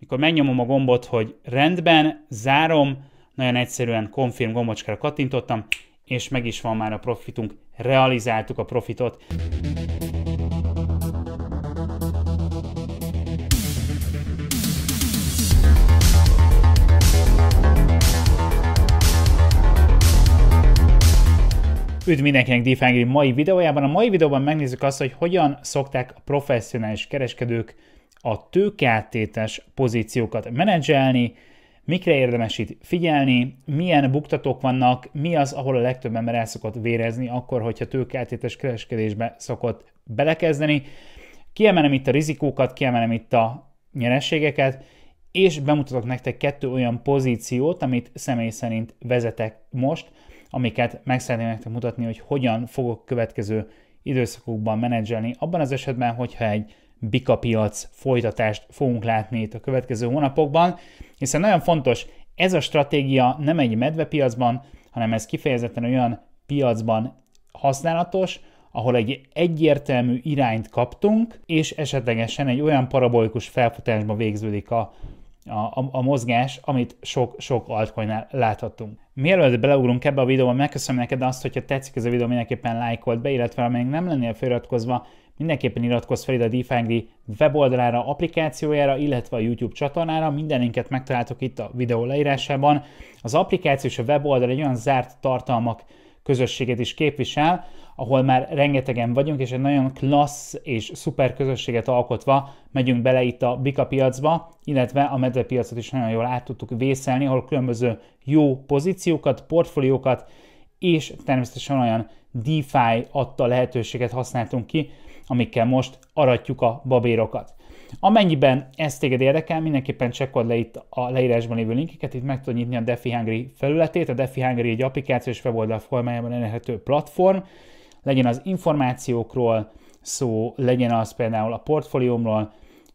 mikor megnyomom a gombot, hogy rendben, zárom, nagyon egyszerűen konfirm gombocskára kattintottam, és meg is van már a profitunk, realizáltuk a profitot. Üdv mindenkinek, Deepfangry mai videójában. A mai videóban megnézzük azt, hogy hogyan szokták a professzionális kereskedők a tőkeáttétes pozíciókat menedzselni, mikre érdemes itt figyelni, milyen buktatók vannak, mi az, ahol a legtöbb ember el szokott vérezni, akkor, hogyha tőkeáttétes kereskedésbe szokott belekezdeni. Kiemelem itt a rizikókat, kiemelem itt a nyerességeket, és bemutatok nektek kettő olyan pozíciót, amit személy szerint vezetek most, amiket meg szeretném nektek mutatni, hogy hogyan fogok következő időszakokban menedzselni, abban az esetben, hogyha egy bikapiac folytatást fogunk látni itt a következő hónapokban, hiszen nagyon fontos, ez a stratégia nem egy medvepiacban, hanem ez kifejezetten olyan piacban használatos, ahol egy egyértelmű irányt kaptunk, és esetlegesen egy olyan parabolikus felfutásban végződik a, a, a, a mozgás, amit sok-sok altcoinnál láthattunk. Mielőtt beleugrunk ebbe a videóba, megköszönöm neked azt, hogyha tetszik ez a videó, mindenképpen lájkolt be, illetve ha még nem lennél feliratkozva, Mindenképpen iratkozz fel ide a DeFi weboldalára, applikációjára, illetve a YouTube csatornára, mindeninket megtaláltok itt a videó leírásában. Az applikáció és a weboldal egy olyan zárt tartalmak közösséget is képvisel, ahol már rengetegen vagyunk, és egy nagyon klassz és szuper közösséget alkotva megyünk bele itt a Bika piacba, illetve a medve piacot is nagyon jól át tudtuk vészelni, ahol különböző jó pozíciókat, portfóliókat és természetesen olyan DeFi adta lehetőséget használtunk ki, amikkel most aratjuk a babérokat. Amennyiben ez téged érdekel, mindenképpen csekkod le itt a leírásban lévő linkeket, itt meg tudod nyitni a DeFi Hungary felületét, a DeFi Hungary egy applikációs weboldal formájában elérhető platform, legyen az információkról szó, legyen az például a portfóliómról,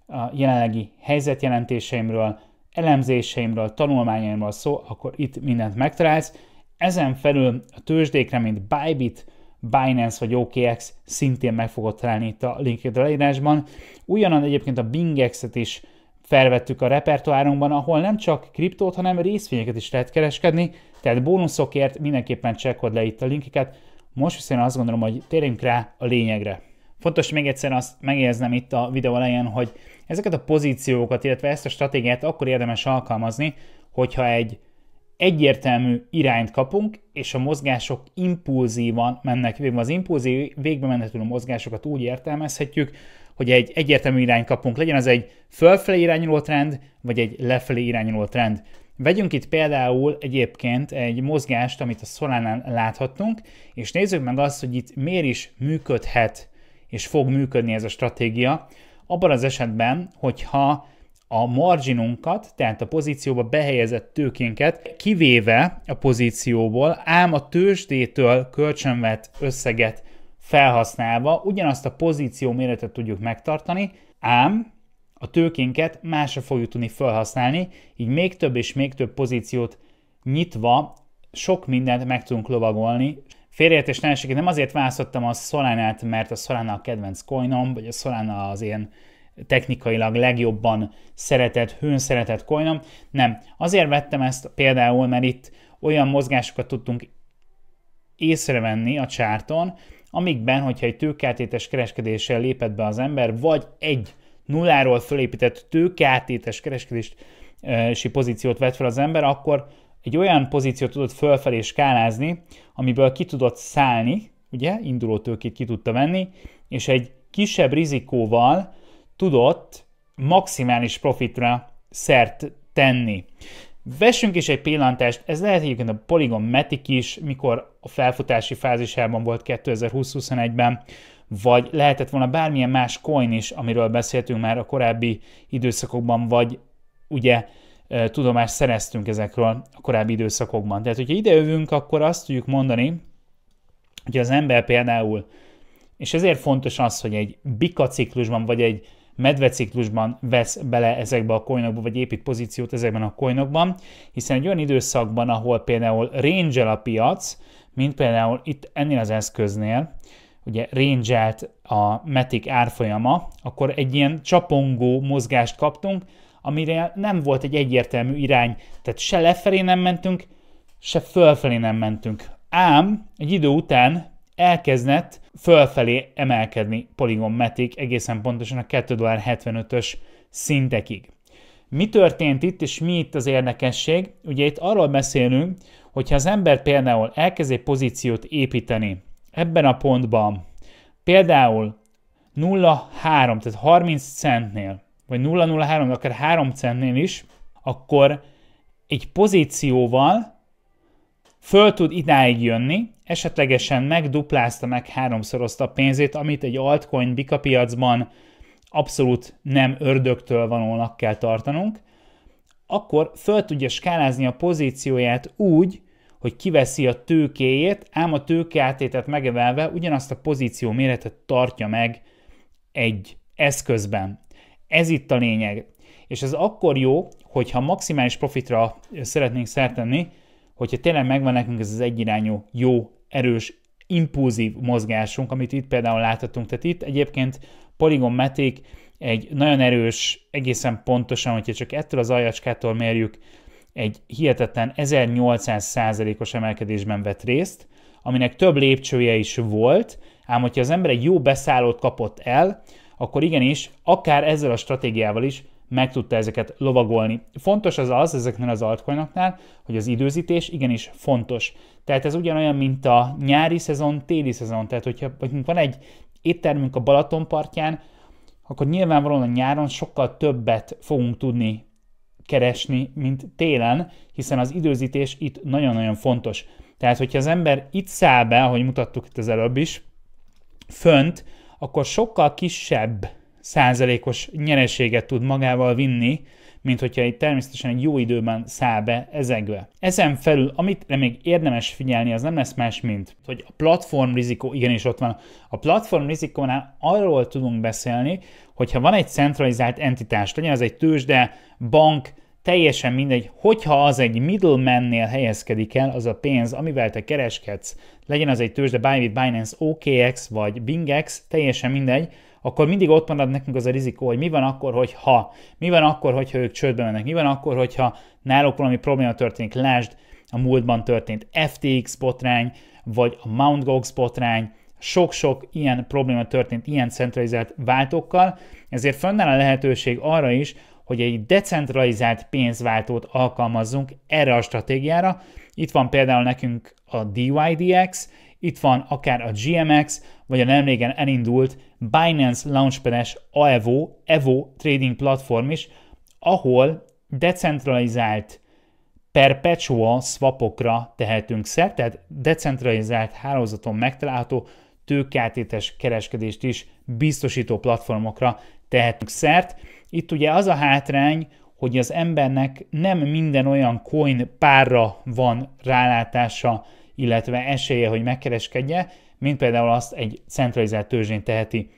a jelenlegi helyzetjelentéseimről, elemzéseimről, tanulmányaimról szó, akkor itt mindent megtalálsz. Ezen felül a tőzsdékre, mint Bybit, Binance vagy OKX szintén meg fogod találni itt a linket a leírásban. Ugyanan egyébként a Bingex-et is felvettük a repertoárunkban, ahol nem csak kriptót, hanem részvényeket is lehet kereskedni, tehát bónuszokért mindenképpen csekkod le itt a linkeket. Most viszont azt gondolom, hogy térjünk rá a lényegre. Fontos még egyszer azt megjegyeznem itt a videó elején, hogy ezeket a pozíciókat, illetve ezt a stratégiát akkor érdemes alkalmazni, hogyha egy egyértelmű irányt kapunk, és a mozgások impulzívan mennek végbe. Az impulzív végbe menetülő mozgásokat úgy értelmezhetjük, hogy egy egyértelmű irányt kapunk, legyen az egy fölfelé irányuló trend, vagy egy lefelé irányuló trend. Vegyünk itt például egyébként egy mozgást, amit a Solánán láthattunk, és nézzük meg azt, hogy itt miért is működhet és fog működni ez a stratégia, abban az esetben, hogyha a marginunkat, tehát a pozícióba behelyezett tőkénket, kivéve a pozícióból, ám a tőzsdétől kölcsönvet összeget felhasználva ugyanazt a pozíció méretet tudjuk megtartani, ám a tőkénket másra fogjuk tudni felhasználni, így még több és még több pozíciót nyitva sok mindent meg tudunk lovagolni. Félreértés nem azért választottam a Solánát, mert a Solana a kedvenc coinom, vagy a Solana az én technikailag legjobban szeretett, hőn szeretett coinom. Nem. Azért vettem ezt például, mert itt olyan mozgásokat tudtunk észrevenni a csárton, amikben, hogyha egy tőkátétes kereskedéssel lépett be az ember, vagy egy nulláról fölépített tőkátétes kereskedési pozíciót vett fel az ember, akkor egy olyan pozíciót tudott fölfelé skálázni, amiből ki tudott szállni, ugye, induló tőkét ki tudta venni, és egy kisebb rizikóval tudott maximális profitra szert tenni. Vessünk is egy pillantást, ez lehet egyébként a Polygon Matic is, mikor a felfutási fázisában volt 2020-21-ben, vagy lehetett volna bármilyen más coin is, amiről beszéltünk már a korábbi időszakokban, vagy ugye tudomást szereztünk ezekről a korábbi időszakokban. Tehát, hogyha jövünk, akkor azt tudjuk mondani, hogy az ember például, és ezért fontos az, hogy egy bika ciklusban, vagy egy medveciklusban vesz bele ezekbe a coinokba, vagy épít pozíciót ezekben a coinokban, hiszen egy olyan időszakban, ahol például range a piac, mint például itt ennél az eszköznél, ugye range a Matic árfolyama, akkor egy ilyen csapongó mozgást kaptunk, amire nem volt egy egyértelmű irány, tehát se lefelé nem mentünk, se fölfelé nem mentünk. Ám egy idő után elkezdett fölfelé emelkedni Polygon Matic egészen pontosan a 2,75-ös szintekig. Mi történt itt, és mi itt az érdekesség? Ugye itt arról beszélünk, hogyha az ember például elkezd egy pozíciót építeni ebben a pontban, például 0,3, tehát 30 centnél, vagy 0,03, akár 3 centnél is, akkor egy pozícióval föl tud idáig jönni, esetlegesen megduplázta, meg háromszorozta a pénzét, amit egy altcoin bika piacban abszolút nem ördögtől valónak kell tartanunk, akkor föl tudja skálázni a pozícióját úgy, hogy kiveszi a tőkéjét, ám a tőkeátétet megevelve ugyanazt a pozíció méretet tartja meg egy eszközben. Ez itt a lényeg. És ez akkor jó, hogyha maximális profitra szeretnénk szertenni, hogyha tényleg megvan nekünk ez az egyirányú, jó, erős, impulzív mozgásunk, amit itt például láthatunk. Tehát itt egyébként Polygon Matic egy nagyon erős, egészen pontosan, hogyha csak ettől az ajacskától mérjük, egy hihetetlen 1800%-os emelkedésben vett részt, aminek több lépcsője is volt, ám hogyha az ember egy jó beszállót kapott el, akkor igenis, akár ezzel a stratégiával is meg tudta ezeket lovagolni. Fontos az az ezeknél az altcoinoknál, hogy az időzítés igenis fontos. Tehát ez ugyanolyan, mint a nyári szezon, téli szezon. Tehát, hogyha hogy van egy éttermünk a Balaton partján, akkor nyilvánvalóan a nyáron sokkal többet fogunk tudni keresni, mint télen, hiszen az időzítés itt nagyon-nagyon fontos. Tehát, hogyha az ember itt száll be, ahogy mutattuk itt az előbb is, fönt, akkor sokkal kisebb százalékos nyereséget tud magával vinni, mint hogyha egy természetesen egy jó időben száll be ezekbe. Ezen felül, amit még érdemes figyelni, az nem lesz más, mint hogy a platform rizikó igenis ott van. A platform rizikónál arról tudunk beszélni, hogyha van egy centralizált entitás, legyen az egy tőzsde, bank, teljesen mindegy, hogyha az egy middleman-nél helyezkedik el, az a pénz, amivel te kereskedsz, legyen az egy tőzsde, Bybit, Binance, OKX vagy BingX, teljesen mindegy, akkor mindig ott marad nekünk az a rizikó, hogy mi van akkor, hogy ha, mi van akkor, hogyha ők csődbe mennek, mi van akkor, hogyha náluk valami probléma történik, lásd, a múltban történt FTX botrány, vagy a Mount Gox botrány, sok-sok ilyen probléma történt ilyen centralizált váltókkal, ezért fönnáll a lehetőség arra is, hogy egy decentralizált pénzváltót alkalmazzunk erre a stratégiára. Itt van például nekünk a DYDX, itt van akár a GMX, vagy a nemrégen elindult Binance Launchpad-es AEVO, EVO trading platform is, ahol decentralizált perpetual swapokra tehetünk szert, tehát decentralizált hálózaton megtalálható tőkátétes kereskedést is biztosító platformokra tehetünk szert. Itt ugye az a hátrány, hogy az embernek nem minden olyan coin párra van rálátása, illetve esélye, hogy megkereskedje, mint például azt egy centralizált tőzsdén teheti.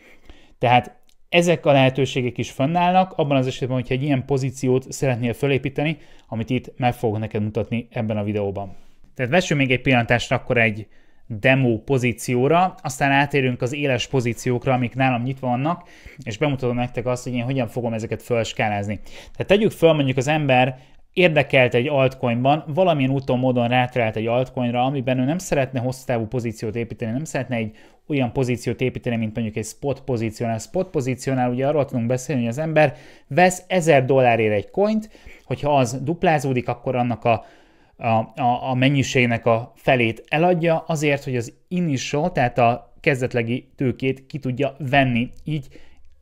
Tehát ezek a lehetőségek is fönnállnak, abban az esetben, hogyha egy ilyen pozíciót szeretnél fölépíteni, amit itt meg fogok neked mutatni ebben a videóban. Tehát vessünk még egy pillantást akkor egy demo pozícióra, aztán átérünk az éles pozíciókra, amik nálam nyitva vannak, és bemutatom nektek azt, hogy én hogyan fogom ezeket felskálázni. Tehát tegyük föl mondjuk az ember érdekelt egy altcoinban, valamilyen úton módon rátalált egy altcoinra, amiben ő nem szeretne hosszú távú pozíciót építeni, nem szeretne egy olyan pozíciót építeni, mint mondjuk egy spot pozíciónál. Spot pozíciónál ugye arról tudunk beszélni, hogy az ember vesz 1000 dollárért egy coint, hogyha az duplázódik, akkor annak a a, a, a mennyiségnek a felét eladja azért, hogy az initial, tehát a kezdetlegi tőkét ki tudja venni. Így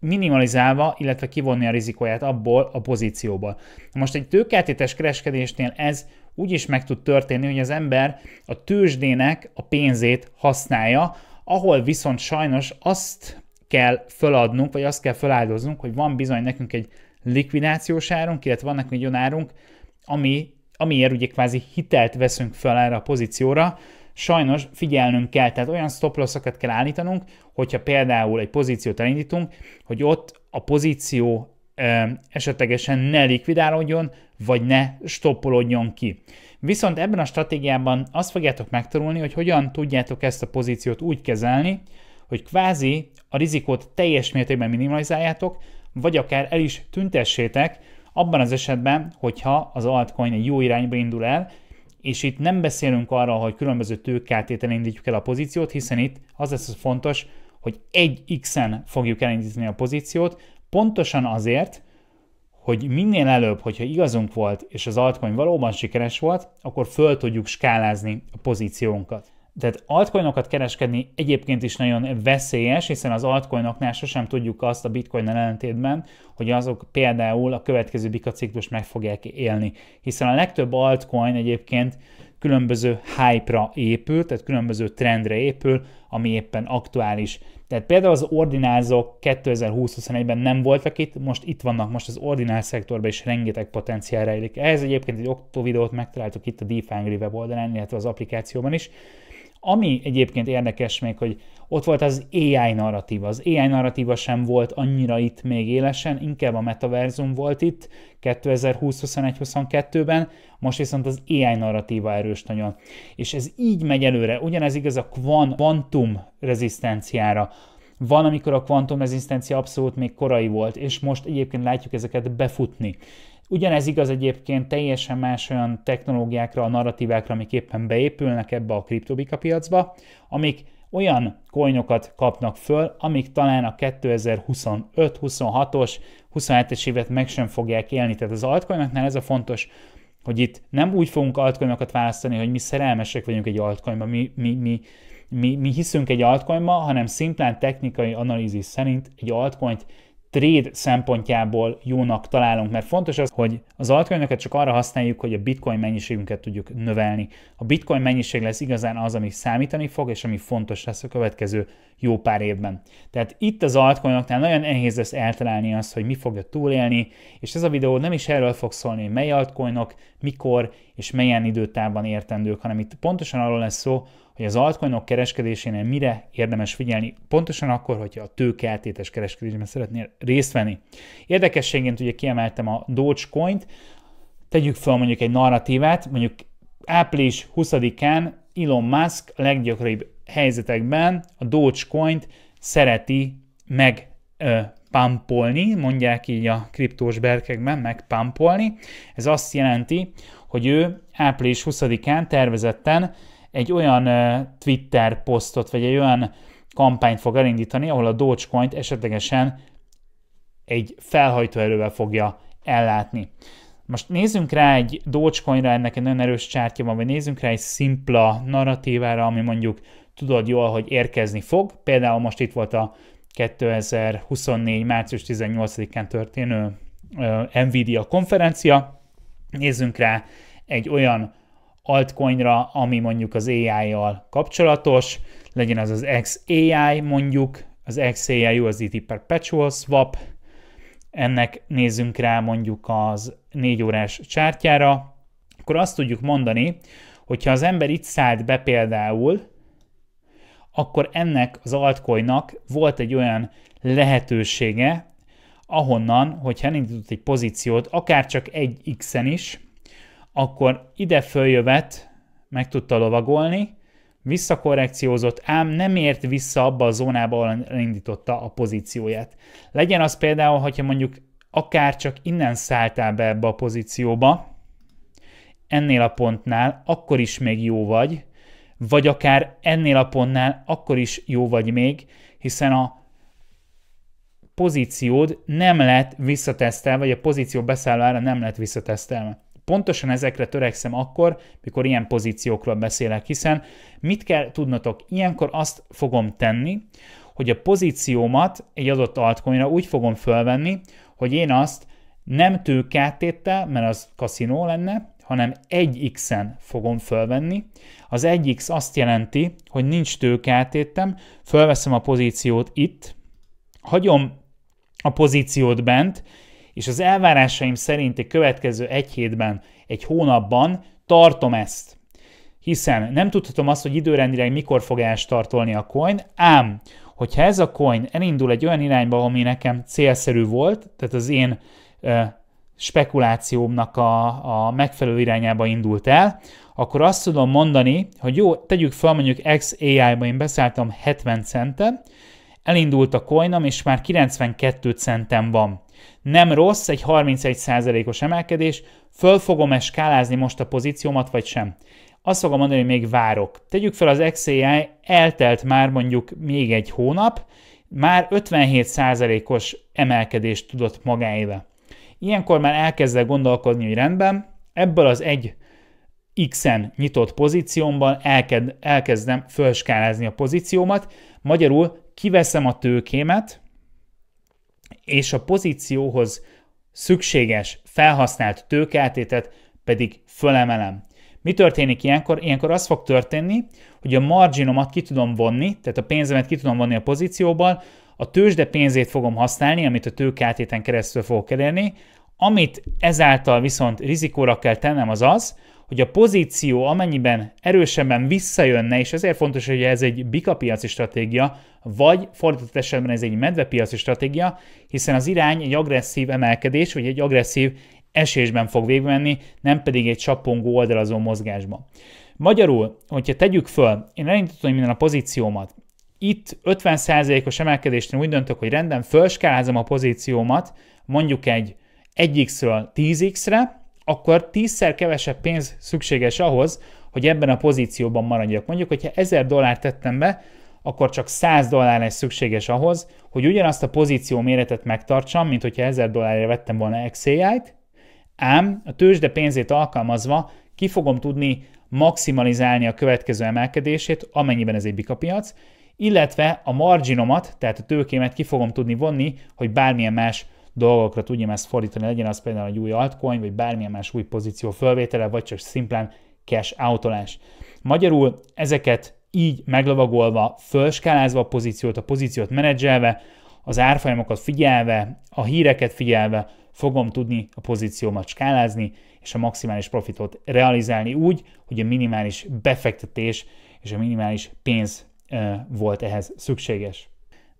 minimalizálva, illetve kivonni a rizikóját abból a pozícióból. Most egy tőkeltétes kereskedésnél ez úgy is meg tud történni, hogy az ember a tőzsdének a pénzét használja, ahol viszont sajnos azt kell föladnunk, vagy azt kell feláldoznunk, hogy van bizony nekünk egy likvidációs árunk, illetve van nekünk egy olyan árunk, ami, amiért ugye kvázi hitelt veszünk fel erre a pozícióra, sajnos figyelnünk kell, tehát olyan stoplossokat kell állítanunk, hogyha például egy pozíciót elindítunk, hogy ott a pozíció ö, esetlegesen ne likvidálódjon, vagy ne stoppolódjon ki. Viszont ebben a stratégiában azt fogjátok megtanulni, hogy hogyan tudjátok ezt a pozíciót úgy kezelni, hogy kvázi a rizikót teljes mértékben minimalizáljátok, vagy akár el is tüntessétek, abban az esetben, hogyha az altcoin egy jó irányba indul el, és itt nem beszélünk arra, hogy különböző tőkátétel indítjuk el a pozíciót, hiszen itt az lesz fontos, hogy egy X-en fogjuk elindítani a pozíciót, pontosan azért, hogy minél előbb, hogyha igazunk volt, és az altcoin valóban sikeres volt, akkor föl tudjuk skálázni a pozíciónkat. Tehát altcoinokat kereskedni egyébként is nagyon veszélyes, hiszen az altcoinoknál sosem tudjuk azt a bitcoin ellentétben, hogy azok például a következő bikaciklus meg fogják élni. Hiszen a legtöbb altcoin egyébként különböző hype-ra épül, tehát különböző trendre épül, ami éppen aktuális. Tehát például az ordinálzók 2020-21-ben nem voltak itt, most itt vannak, most az ordinál szektorban is rengeteg potenciál rejlik. Ehhez egyébként egy videót megtaláltuk itt a DeFi weboldalán, illetve az applikációban is. Ami egyébként érdekes még, hogy ott volt az AI narratíva. Az AI narratíva sem volt annyira itt még élesen, inkább a metaverzum volt itt 2020-21-22-ben, most viszont az AI narratíva erős nagyon. És ez így megy előre, ugyanez igaz a kvantum rezisztenciára. Van, amikor a kvantum rezisztencia abszolút még korai volt, és most egyébként látjuk ezeket befutni. Ugyanez igaz egyébként teljesen más olyan technológiákra, a narratívákra, amik éppen beépülnek ebbe a kriptobika piacba, amik olyan koinokat kapnak föl, amik talán a 2025-26-os, 27-es évet meg sem fogják élni. Tehát az altcoinoknál ez a fontos, hogy itt nem úgy fogunk altcoinokat választani, hogy mi szerelmesek vagyunk egy altcoinba, mi, mi, mi, mi, mi hiszünk egy altcoinba, hanem szimplán technikai analízis szerint egy altcoint trade szempontjából jónak találunk, mert fontos az, hogy az altcoinokat csak arra használjuk, hogy a bitcoin mennyiségünket tudjuk növelni. A bitcoin mennyiség lesz igazán az, ami számítani fog, és ami fontos lesz a következő jó pár évben. Tehát itt az altcoinoknál nagyon nehéz lesz eltalálni azt, hogy mi fogja túlélni, és ez a videó nem is erről fog szólni, mely altcoinok, mikor és milyen időtávban értendők, hanem itt pontosan arról lesz szó, hogy az altcoinok kereskedésénél mire érdemes figyelni, pontosan akkor, hogyha a tőkeltétes kereskedésben szeretnél részt venni. Érdekességként ugye kiemeltem a Dogecoin-t, tegyük fel mondjuk egy narratívát, mondjuk április 20-án Elon Musk leggyakoribb helyzetekben a Dogecoin-t szereti meg ö, pampolni, mondják így a kriptós berkekben, megpampolni. Ez azt jelenti, hogy ő április 20-án tervezetten egy olyan Twitter posztot, vagy egy olyan kampányt fog elindítani, ahol a Dogecoin-t esetlegesen egy felhajtó erővel fogja ellátni. Most nézzünk rá egy Dogecoinra, ennek egy nagyon erős csártja van, vagy nézzünk rá egy szimpla narratívára, ami mondjuk tudod jól, hogy érkezni fog. Például most itt volt a 2024. március 18-án történő Nvidia konferencia. Nézzünk rá egy olyan altcoinra, ami mondjuk az AI-jal kapcsolatos, legyen az az XAI mondjuk, az XAI USDT Perpetual Swap, ennek nézzünk rá mondjuk az 4 órás csártyára, akkor azt tudjuk mondani, hogyha az ember itt szállt be például, akkor ennek az altcoinnak volt egy olyan lehetősége, ahonnan, hogyha elindított egy pozíciót, akár csak egy X-en is, akkor ide följövet meg tudta lovagolni, visszakorrekciózott, ám nem ért vissza abba a zónába, ahol indította a pozícióját. Legyen az például, hogyha mondjuk akár csak innen szálltál be ebbe a pozícióba, ennél a pontnál, akkor is még jó vagy, vagy akár ennél a pontnál, akkor is jó vagy még, hiszen a pozíciód nem lett visszatesztelve, vagy a pozíció beszállára nem lett visszatesztelve pontosan ezekre törekszem akkor, mikor ilyen pozíciókról beszélek, hiszen mit kell tudnotok? Ilyenkor azt fogom tenni, hogy a pozíciómat egy adott altcoinra úgy fogom fölvenni, hogy én azt nem tőkátéttel, mert az kaszinó lenne, hanem 1x-en fogom fölvenni. Az 1x azt jelenti, hogy nincs tőkátétem, fölveszem a pozíciót itt, hagyom a pozíciót bent, és az elvárásaim szerinti következő egy hétben, egy hónapban tartom ezt. Hiszen nem tudhatom azt, hogy időrendileg mikor fog elstartolni a coin, ám hogyha ez a coin elindul egy olyan irányba, ami nekem célszerű volt, tehát az én ö, spekulációmnak a, a megfelelő irányába indult el, akkor azt tudom mondani, hogy jó, tegyük fel mondjuk XAI-ba, én beszálltam 70 centen, elindult a coinom, és már 92 centem van. Nem rossz, egy 31%-os emelkedés, föl fogom-e skálázni most a pozíciómat, vagy sem? Azt fogom mondani, hogy még várok. Tegyük fel az XAI, eltelt már mondjuk még egy hónap, már 57%-os emelkedést tudott magáéve. Ilyenkor már elkezdek gondolkodni, hogy rendben, ebből az egy X-en nyitott pozíciómban elkezdem fölskálázni a pozíciómat, magyarul kiveszem a tőkémet, és a pozícióhoz szükséges felhasznált tőkeltétet pedig fölemelem. Mi történik ilyenkor? Ilyenkor az fog történni, hogy a marginomat ki tudom vonni, tehát a pénzemet ki tudom vonni a pozícióból, a tőzsde pénzét fogom használni, amit a tőkeltéten keresztül fogok elérni, amit ezáltal viszont rizikóra kell tennem az az, hogy a pozíció amennyiben erősebben visszajönne, és ezért fontos, hogy ez egy bikapiaci stratégia, vagy fordított esetben ez egy medvepiaci stratégia, hiszen az irány egy agresszív emelkedés, vagy egy agresszív esésben fog végigmenni, nem pedig egy csapongó oldalazó mozgásban. Magyarul, hogyha tegyük föl, én elindítottam minden a pozíciómat, itt 50%-os emelkedésnél úgy döntök, hogy rendben felskálázom a pozíciómat, mondjuk egy 1x-ről 10x-re, akkor tízszer kevesebb pénz szükséges ahhoz, hogy ebben a pozícióban maradjak. Mondjuk, hogyha 1000 dollárt tettem be, akkor csak 100 dollár lesz szükséges ahhoz, hogy ugyanazt a pozíció méretet megtartsam, mint hogyha 1000 dollárért vettem volna XAI-t, ám a tőzsde pénzét alkalmazva ki fogom tudni maximalizálni a következő emelkedését, amennyiben ez egy piac, illetve a marginomat, tehát a tőkémet ki fogom tudni vonni, hogy bármilyen más dolgokra tudjam ezt fordítani, legyen az például egy új altcoin, vagy bármilyen más új pozíció fölvétele, vagy csak szimplán cash outolás. Magyarul ezeket így meglovagolva, fölskálázva a pozíciót, a pozíciót menedzselve, az árfolyamokat figyelve, a híreket figyelve fogom tudni a pozíciómat skálázni, és a maximális profitot realizálni úgy, hogy a minimális befektetés és a minimális pénz volt ehhez szükséges.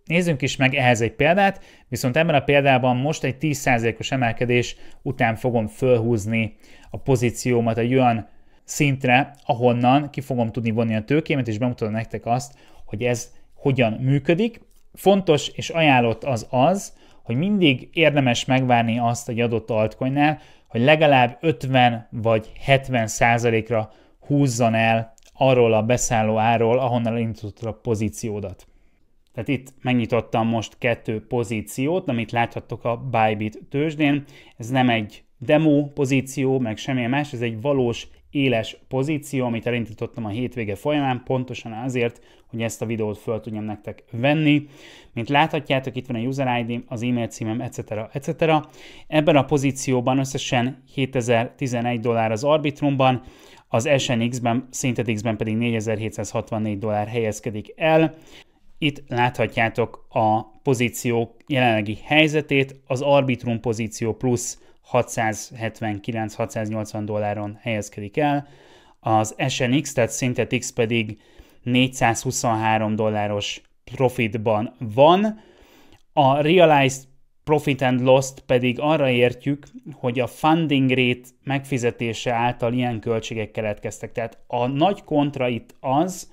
Nézzünk is meg ehhez egy példát, viszont ebben a példában most egy 10%-os emelkedés után fogom fölhúzni a pozíciómat egy olyan szintre, ahonnan ki fogom tudni vonni a tőkémet, és bemutatom nektek azt, hogy ez hogyan működik. Fontos és ajánlott az az, hogy mindig érdemes megvárni azt egy adott altcoinnál, hogy legalább 50 vagy 70 százalékra húzzon el arról a beszálló áról, ahonnan elindítottad a pozíciódat. Tehát itt megnyitottam most kettő pozíciót, amit láthattok a Bybit tőzsdén. Ez nem egy demo pozíció, meg semmilyen más, ez egy valós éles pozíció, amit elindítottam a hétvége folyamán, pontosan azért, hogy ezt a videót föl tudjam nektek venni. Mint láthatjátok, itt van a user id az e-mail címem, etc. etc. Ebben a pozícióban összesen 7011 dollár az Arbitrumban, az SNX-ben, synthetix ben pedig 4764 dollár helyezkedik el. Itt láthatjátok a pozíciók jelenlegi helyzetét, az Arbitrum pozíció plusz 679-680 dolláron helyezkedik el, az SNX, tehát Synthetix pedig 423 dolláros profitban van, a Realized Profit and Lost pedig arra értjük, hogy a funding rate megfizetése által ilyen költségek keletkeztek. Tehát a nagy kontra itt az,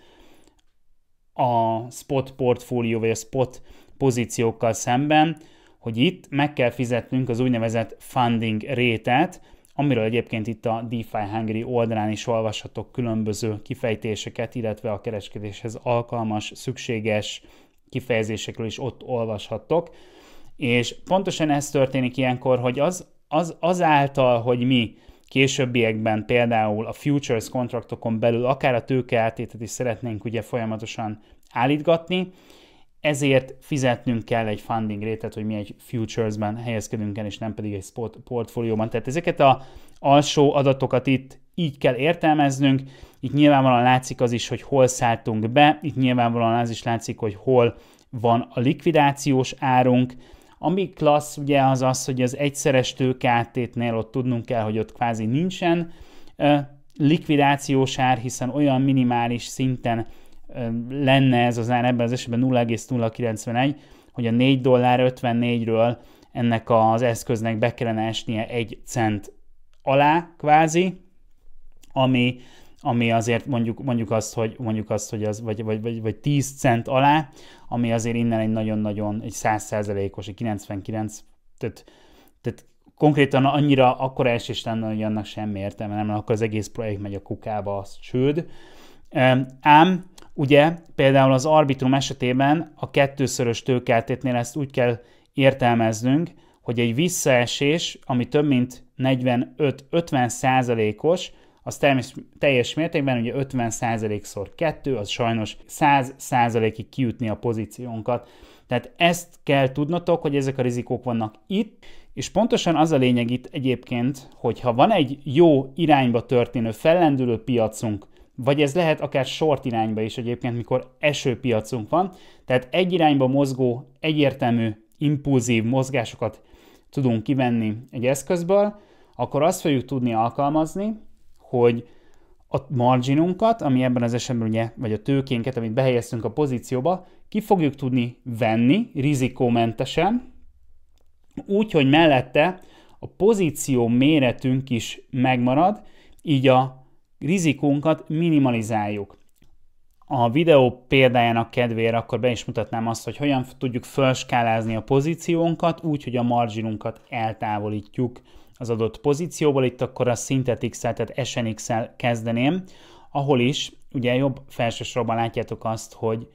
a spot portfólió vagy a spot pozíciókkal szemben, hogy itt meg kell fizetnünk az úgynevezett funding rétet, amiről egyébként itt a DeFi Hungary oldalán is olvashatok különböző kifejtéseket, illetve a kereskedéshez alkalmas, szükséges kifejezésekről is ott olvashattok. És pontosan ez történik ilyenkor, hogy az, az, azáltal, hogy mi későbbiekben például a futures kontraktokon belül akár a tőke átétet is szeretnénk ugye folyamatosan állítgatni, ezért fizetnünk kell egy funding rétet, hogy mi egy futuresben helyezkedünk el, és nem pedig egy sport portfólióban. Tehát ezeket a alsó adatokat itt így kell értelmeznünk, itt nyilvánvalóan látszik az is, hogy hol szálltunk be, itt nyilvánvalóan az is látszik, hogy hol van a likvidációs árunk, ami klassz ugye az az, hogy az egyszeres tőkátétnél ott tudnunk kell, hogy ott kvázi nincsen likvidációs ár, hiszen olyan minimális szinten lenne ez az ár ebben az esetben 0,091, hogy a 4 dollár 54-ről ennek az eszköznek be kellene esnie egy cent alá kvázi, ami ami azért mondjuk, mondjuk azt, hogy, mondjuk azt, hogy az, vagy, vagy, vagy, vagy 10 cent alá, ami azért innen egy nagyon-nagyon, egy 100%-os, egy 99, tehát, tehát konkrétan annyira akkor esés lenne, hogy annak semmi értelme, nem, akkor az egész projekt megy a kukába, az csőd. Ám ugye például az arbitrum esetében a kettőszörös tőkeltétnél ezt úgy kell értelmeznünk, hogy egy visszaesés, ami több mint 45-50 százalékos, az teljes, teljes mértékben, ugye 50%-szor 2, az sajnos 100%-ig kiütni a pozíciónkat. Tehát ezt kell tudnotok, hogy ezek a rizikók vannak itt, és pontosan az a lényeg itt egyébként, hogy ha van egy jó irányba történő fellendülő piacunk, vagy ez lehet akár short irányba is egyébként, mikor eső piacunk van, tehát egy irányba mozgó, egyértelmű, impulzív mozgásokat tudunk kivenni egy eszközből, akkor azt fogjuk tudni alkalmazni, hogy a marginunkat, ami ebben az esetben ugye, vagy a tőkénket, amit behelyeztünk a pozícióba, ki fogjuk tudni venni rizikómentesen, úgy, hogy mellette a pozíció méretünk is megmarad, így a rizikónkat minimalizáljuk. A videó példájának kedvére akkor be is mutatnám azt, hogy hogyan tudjuk felskálázni a pozíciónkat úgy, hogy a marginunkat eltávolítjuk az adott pozícióból, itt akkor a Synthetix-el, tehát SNX-el kezdeném, ahol is ugye jobb felsősorban látjátok azt, hogy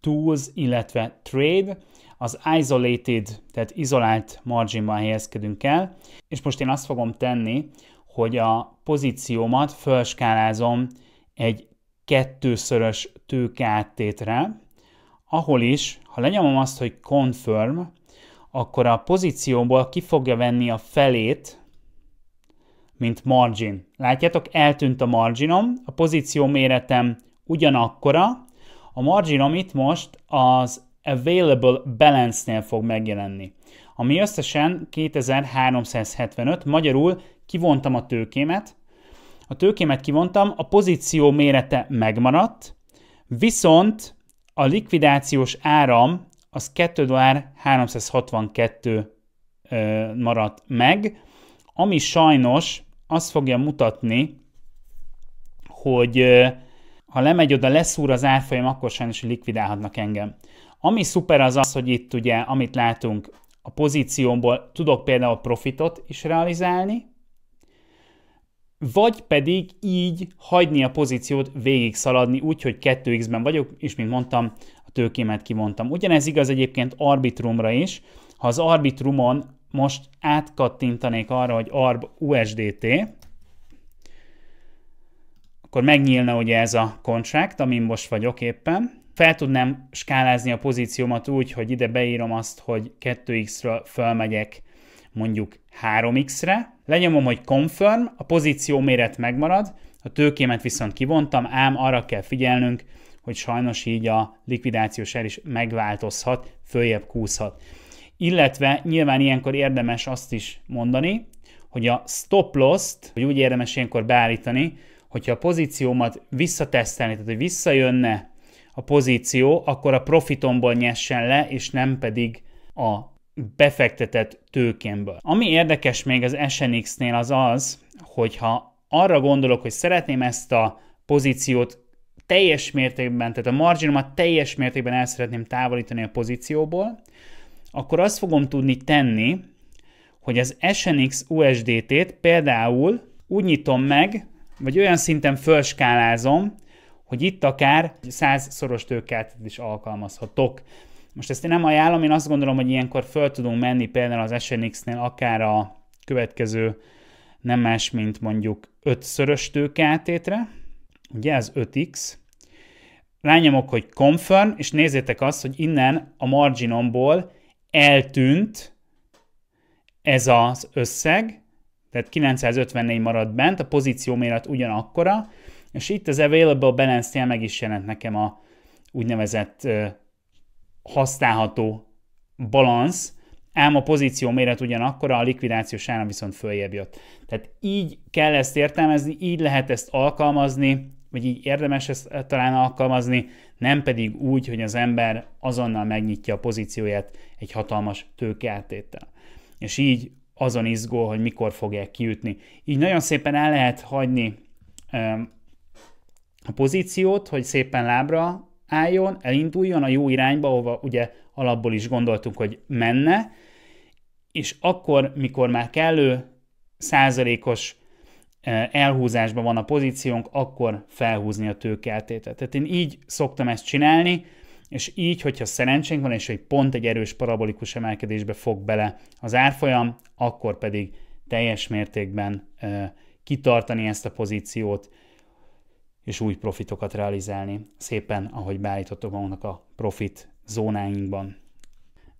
Tools, illetve Trade, az Isolated, tehát izolált marginban helyezkedünk el, és most én azt fogom tenni, hogy a pozíciómat felskálázom egy kettőszörös tőkeáttétre, ahol is, ha lenyomom azt, hogy confirm, akkor a pozícióból ki fogja venni a felét mint margin. Látjátok, eltűnt a marginom, a pozíció méretem ugyanakkora, a marginom itt most az Available Balance-nél fog megjelenni, ami összesen 2375, magyarul kivontam a tőkémet, a tőkémet kivontam, a pozíció mérete megmaradt, viszont a likvidációs áram az 2 dollár 362 maradt meg, ami sajnos azt fogja mutatni, hogy ha lemegy oda, leszúr az árfolyam, akkor sajnos likvidálhatnak engem. Ami szuper az az, hogy itt ugye, amit látunk, a pozíciómból tudok például profitot is realizálni, vagy pedig így hagyni a pozíciót végig szaladni, úgy, hogy 2x-ben vagyok, és mint mondtam, a tőkémet kimondtam. Ugyanez igaz egyébként arbitrumra is, ha az arbitrumon most átkattintanék arra, hogy ARB USDT, akkor megnyílna ugye ez a contract, amin most vagyok éppen. Fel tudnám skálázni a pozíciómat úgy, hogy ide beírom azt, hogy 2x-ről fölmegyek mondjuk 3x-re. Lenyomom, hogy confirm, a pozíció méret megmarad, a tőkémet viszont kivontam, ám arra kell figyelnünk, hogy sajnos így a likvidációs el is megváltozhat, följebb kúszhat illetve nyilván ilyenkor érdemes azt is mondani, hogy a stop loss-t, hogy úgy érdemes ilyenkor beállítani, hogyha a pozíciómat visszatesztelni, tehát hogy visszajönne a pozíció, akkor a profitomból nyessen le, és nem pedig a befektetett tőkémből. Ami érdekes még az SNX-nél az az, hogyha arra gondolok, hogy szeretném ezt a pozíciót teljes mértékben, tehát a marginomat teljes mértékben el szeretném távolítani a pozícióból, akkor azt fogom tudni tenni, hogy az SNX USDT-t például úgy nyitom meg, vagy olyan szinten fölskálázom, hogy itt akár 100-szoros tőkeltet is alkalmazhatok. Most ezt én nem ajánlom, én azt gondolom, hogy ilyenkor föl tudunk menni például az SNX-nél akár a következő nem más, mint mondjuk 5-szörös tőkeltétre, ugye ez 5x, rányomok, hogy confirm, és nézzétek azt, hogy innen a marginomból eltűnt ez az összeg, tehát 954 maradt bent, a pozíció méret ugyanakkora, és itt az Available balance meg is jelent nekem a úgynevezett használható balansz, ám a pozíció méret ugyanakkora, a likvidációs áram viszont följebb jött. Tehát így kell ezt értelmezni, így lehet ezt alkalmazni, vagy így érdemes ezt eh, talán alkalmazni, nem pedig úgy, hogy az ember azonnal megnyitja a pozícióját egy hatalmas tőkeáttéttel. És így azon izgó, hogy mikor fogják kiütni. Így nagyon szépen el lehet hagyni a pozíciót, hogy szépen lábra álljon, elinduljon a jó irányba, ahova ugye alapból is gondoltuk, hogy menne, és akkor, mikor már kellő százalékos Eh, elhúzásban van a pozíciónk, akkor felhúzni a tőkeltétet. Tehát én így szoktam ezt csinálni, és így, hogyha szerencsénk van, és hogy pont egy erős parabolikus emelkedésbe fog bele az árfolyam, akkor pedig teljes mértékben eh, kitartani ezt a pozíciót, és új profitokat realizálni, szépen, ahogy beállítottuk magunknak a profit zónáinkban.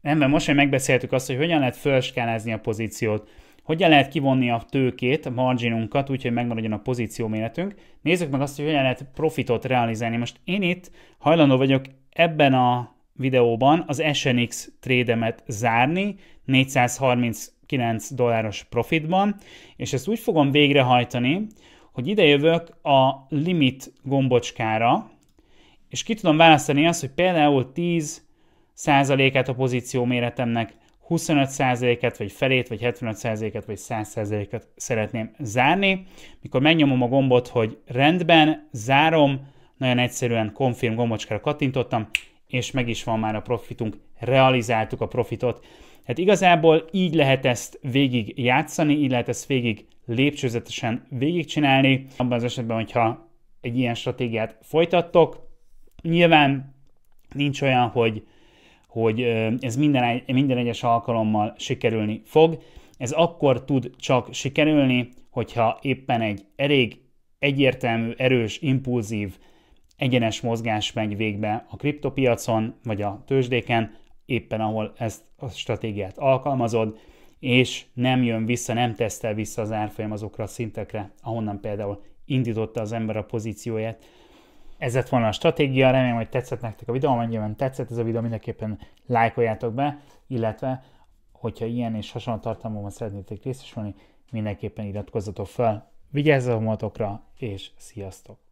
Rendben, most, hogy megbeszéltük azt, hogy hogyan lehet felskálázni a pozíciót, hogyan lehet kivonni a tőkét, a marginunkat, úgyhogy megmaradjon a pozíció méretünk? Nézzük meg azt, hogy hogyan lehet profitot realizálni. Most én itt hajlandó vagyok ebben a videóban az SNX trédemet zárni, 439 dolláros profitban, és ezt úgy fogom végrehajtani, hogy ide jövök a limit gombocskára, és ki tudom választani azt, hogy például 10 százalékát a pozíció méretemnek 25%-et, vagy felét, vagy 75%-et, vagy 100%-et szeretném zárni. Mikor megnyomom a gombot, hogy rendben, zárom, nagyon egyszerűen konfirm gombocskára kattintottam, és meg is van már a profitunk, realizáltuk a profitot. Hát igazából így lehet ezt végig játszani, így lehet ezt végig lépcsőzetesen végigcsinálni. Abban az esetben, hogyha egy ilyen stratégiát folytattok, nyilván nincs olyan, hogy hogy ez minden, minden egyes alkalommal sikerülni fog. Ez akkor tud csak sikerülni, hogyha éppen egy elég egyértelmű, erős, impulzív, egyenes mozgás megy végbe a kriptopiacon, vagy a tőzsdéken, éppen ahol ezt a stratégiát alkalmazod, és nem jön vissza, nem tesztel vissza az árfolyam azokra a szintekre, ahonnan például indította az ember a pozícióját ez lett volna a stratégia, remélem, hogy tetszett nektek a videó, amennyiben tetszett ez a videó, mindenképpen lájkoljátok be, illetve hogyha ilyen és hasonló tartalmamon szeretnétek részesülni, mindenképpen iratkozzatok fel. Vigyázzatok magatokra, és sziasztok!